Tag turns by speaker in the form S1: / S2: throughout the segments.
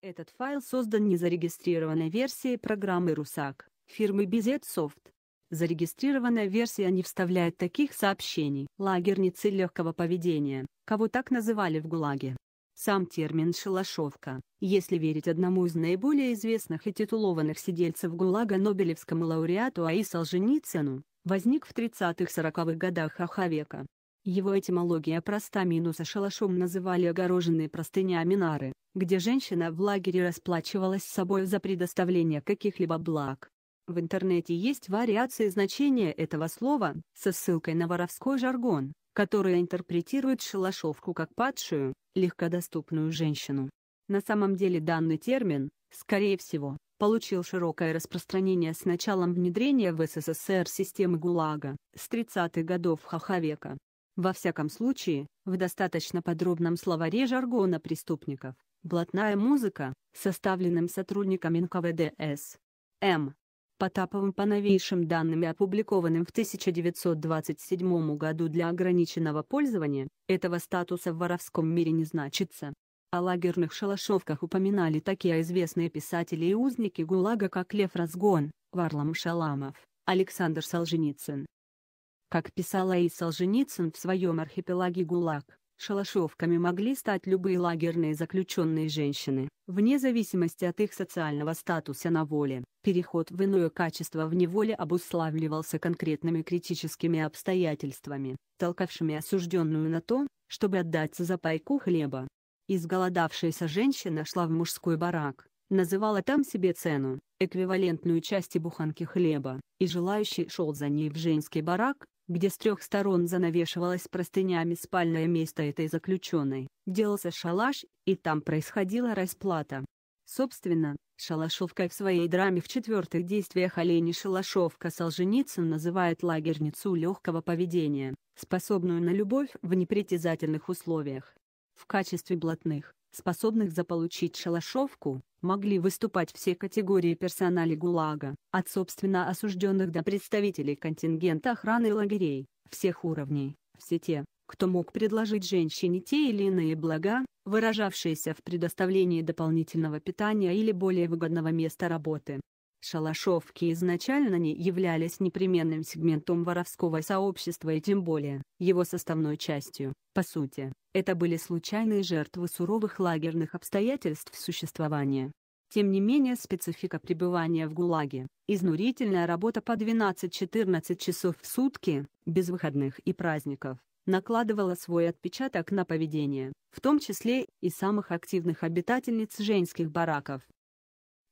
S1: Этот файл создан незарегистрированной версией программы «Русак» фирмы BZ Soft. Зарегистрированная версия не вставляет таких сообщений. Лагерницы легкого поведения, кого так называли в ГУЛАГе. Сам термин «шалашовка», если верить одному из наиболее известных и титулованных сидельцев ГУЛАГа Нобелевскому лауреату А.И. Солженицыну, возник в 30-40-х годах АХ века. Его этимология проста минуса шалашом называли огороженные простынями нары, где женщина в лагере расплачивалась с собой за предоставление каких-либо благ. В интернете есть вариации значения этого слова, со ссылкой на воровской жаргон, который интерпретирует шалашовку как падшую, легкодоступную женщину. На самом деле данный термин, скорее всего, получил широкое распространение с началом внедрения в СССР системы ГУЛАГа, с 30-х годов ХХ века. Во всяком случае, в достаточно подробном словаре жаргона преступников «Блатная музыка», составленным сотрудником НКВД С. М. Потаповым по новейшим данным и опубликованным в 1927 году для ограниченного пользования, этого статуса в воровском мире не значится. О лагерных шалашовках упоминали такие известные писатели и узники ГУЛАГа как Лев Разгон, Варлам Шаламов, Александр Солженицын, как писал и Солженицын в своем архипелаге ГУЛАГ, шалашовками могли стать любые лагерные заключенные женщины, вне зависимости от их социального статуса на воле. Переход в иное качество в неволе обуславливался конкретными критическими обстоятельствами, толкавшими осужденную на то, чтобы отдаться за пайку хлеба. Изголодавшаяся женщина шла в мужской барак, называла там себе цену, эквивалентную части буханки хлеба, и желающий шел за ней в женский барак, где с трех сторон занавешивалась простынями спальное место этой заключенной, делался шалаш, и там происходила расплата. Собственно, Шалашовка в своей драме в четвертых действиях «Олени Шалашовка» Солженицын называет лагерницу легкого поведения, способную на любовь в непритязательных условиях. В качестве блатных, способных заполучить шалашовку, могли выступать все категории персонали ГУЛАГа, от собственно осужденных до представителей контингента охраны лагерей, всех уровней, все те, кто мог предложить женщине те или иные блага, выражавшиеся в предоставлении дополнительного питания или более выгодного места работы, Шалашовки изначально не являлись непременным сегментом воровского сообщества и тем более его составной частью. По сути, это были случайные жертвы суровых лагерных обстоятельств существования. Тем не менее специфика пребывания в ГУЛАГе, изнурительная работа по 12-14 часов в сутки, без выходных и праздников, накладывала свой отпечаток на поведение, в том числе и самых активных обитательниц женских бараков.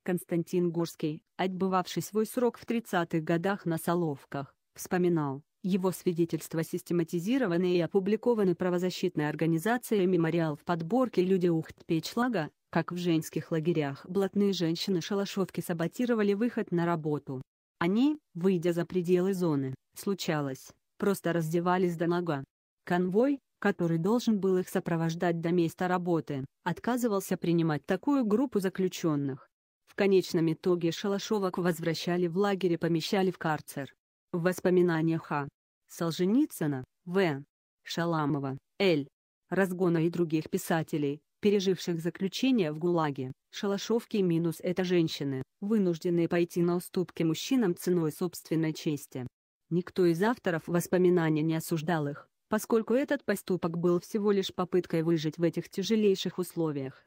S1: Константин Горский, отбывавший свой срок в 30-х годах на Соловках, вспоминал, его свидетельства систематизированы и опубликованы правозащитной организацией «Мемориал» в подборке «Люди Ухтпечлага», как в женских лагерях блатные женщины-шалашовки саботировали выход на работу. Они, выйдя за пределы зоны, случалось, просто раздевались до нога. Конвой, который должен был их сопровождать до места работы, отказывался принимать такую группу заключенных. В конечном итоге Шалашовок возвращали в лагерь и помещали в карцер. В воспоминаниях Х. Солженицына, В. Шаламова, Л. Разгона и других писателей, переживших заключение в ГУЛАГе, шалашовки минус это женщины, вынужденные пойти на уступки мужчинам ценой собственной чести. Никто из авторов воспоминаний не осуждал их, поскольку этот поступок был всего лишь попыткой выжить в этих тяжелейших условиях.